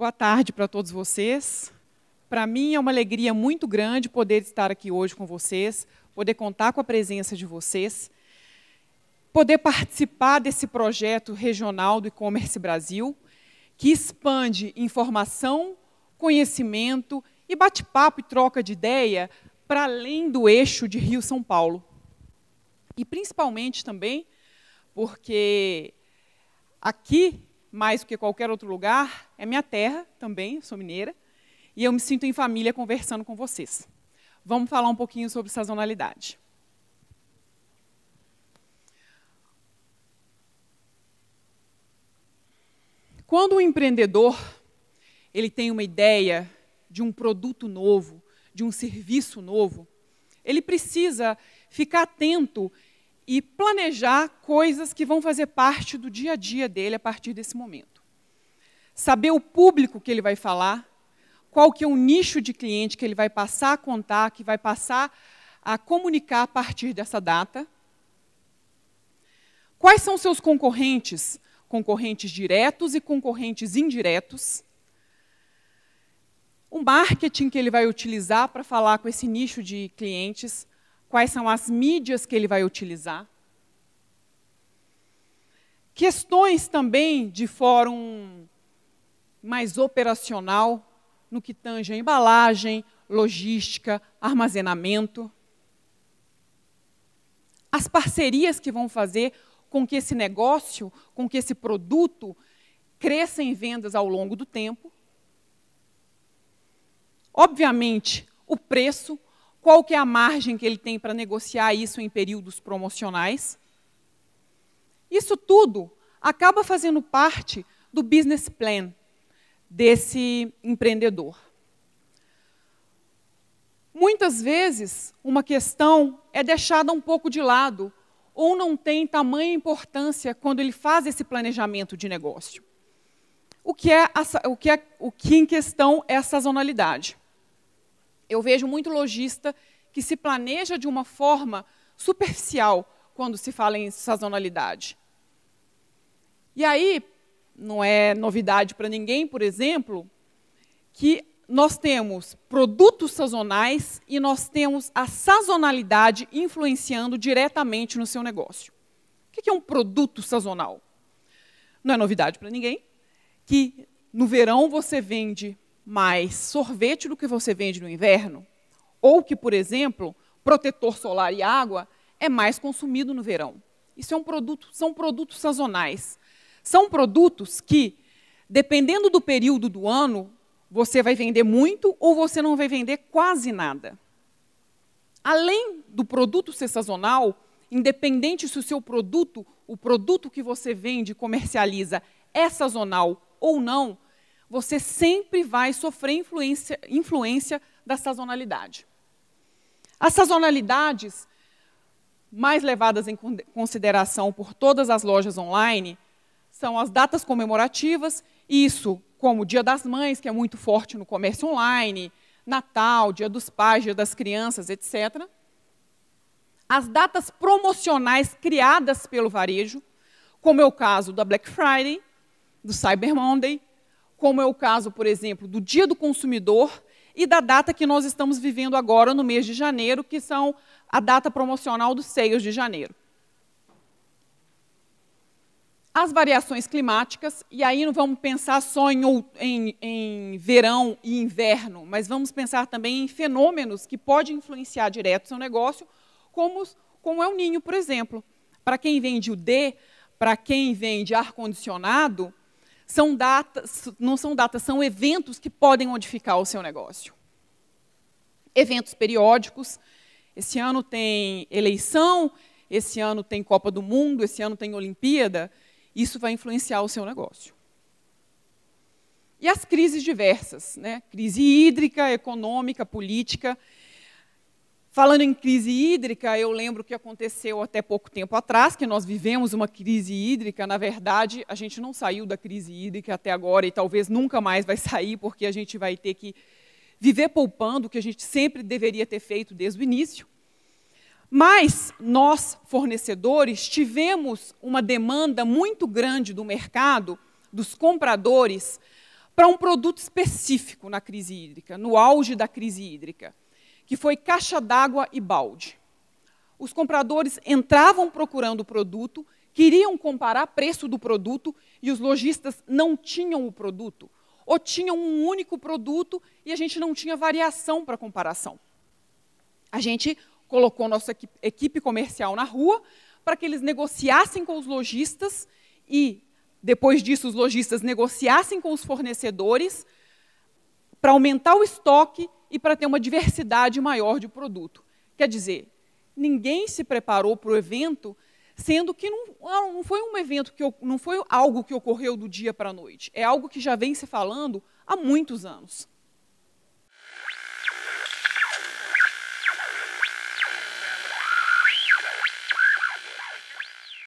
Boa tarde para todos vocês. Para mim é uma alegria muito grande poder estar aqui hoje com vocês, poder contar com a presença de vocês, poder participar desse projeto regional do e-commerce Brasil, que expande informação, conhecimento e bate-papo e troca de ideia para além do eixo de Rio-São Paulo. E principalmente também porque aqui mais do que qualquer outro lugar, é minha terra também, sou mineira, e eu me sinto em família conversando com vocês. Vamos falar um pouquinho sobre sazonalidade. Quando um empreendedor ele tem uma ideia de um produto novo, de um serviço novo, ele precisa ficar atento e planejar coisas que vão fazer parte do dia a dia dele a partir desse momento. Saber o público que ele vai falar, qual que é o nicho de cliente que ele vai passar a contar, que vai passar a comunicar a partir dessa data. Quais são seus concorrentes? Concorrentes diretos e concorrentes indiretos. O marketing que ele vai utilizar para falar com esse nicho de clientes quais são as mídias que ele vai utilizar. Questões também de fórum mais operacional, no que tange a embalagem, logística, armazenamento. As parcerias que vão fazer com que esse negócio, com que esse produto cresça em vendas ao longo do tempo. Obviamente, o preço, qual que é a margem que ele tem para negociar isso em períodos promocionais? Isso tudo acaba fazendo parte do business plan desse empreendedor. Muitas vezes, uma questão é deixada um pouco de lado ou não tem tamanha importância quando ele faz esse planejamento de negócio. O que, é a, o, que é, o que em questão é a sazonalidade. Eu vejo muito lojista que se planeja de uma forma superficial quando se fala em sazonalidade. E aí, não é novidade para ninguém, por exemplo, que nós temos produtos sazonais e nós temos a sazonalidade influenciando diretamente no seu negócio. O que é um produto sazonal? Não é novidade para ninguém que no verão você vende mais sorvete do que você vende no inverno, ou que, por exemplo, protetor solar e água é mais consumido no verão. Isso é um produto, são produtos sazonais. São produtos que, dependendo do período do ano, você vai vender muito ou você não vai vender quase nada. Além do produto ser sazonal, independente se o seu produto, o produto que você vende e comercializa é sazonal ou não, você sempre vai sofrer influência, influência da sazonalidade. As sazonalidades, mais levadas em consideração por todas as lojas online, são as datas comemorativas, isso como o Dia das Mães, que é muito forte no comércio online, Natal, Dia dos Pais, Dia das Crianças, etc. As datas promocionais criadas pelo varejo, como é o caso da Black Friday, do Cyber Monday, como é o caso, por exemplo, do Dia do Consumidor e da data que nós estamos vivendo agora no mês de janeiro, que são a data promocional dos seios de janeiro. As variações climáticas, e aí não vamos pensar só em, em, em verão e inverno, mas vamos pensar também em fenômenos que podem influenciar direto o seu negócio, como, como é o ninho, por exemplo. Para quem vende o D, para quem vende ar-condicionado, são datas, não são datas, são eventos que podem modificar o seu negócio. Eventos periódicos. Esse ano tem eleição, esse ano tem Copa do Mundo, esse ano tem Olimpíada. Isso vai influenciar o seu negócio. E as crises diversas, né? crise hídrica, econômica, política, Falando em crise hídrica, eu lembro que aconteceu até pouco tempo atrás, que nós vivemos uma crise hídrica. Na verdade, a gente não saiu da crise hídrica até agora e talvez nunca mais vai sair, porque a gente vai ter que viver poupando, o que a gente sempre deveria ter feito desde o início. Mas nós, fornecedores, tivemos uma demanda muito grande do mercado, dos compradores, para um produto específico na crise hídrica, no auge da crise hídrica que foi caixa d'água e balde. Os compradores entravam procurando o produto, queriam comparar preço do produto e os lojistas não tinham o produto, ou tinham um único produto e a gente não tinha variação para comparação. A gente colocou nossa equipe comercial na rua para que eles negociassem com os lojistas e, depois disso, os lojistas negociassem com os fornecedores para aumentar o estoque e para ter uma diversidade maior de produto. Quer dizer, ninguém se preparou para o evento, sendo que não, ah, não foi um evento que não foi algo que ocorreu do dia para a noite. É algo que já vem se falando há muitos anos.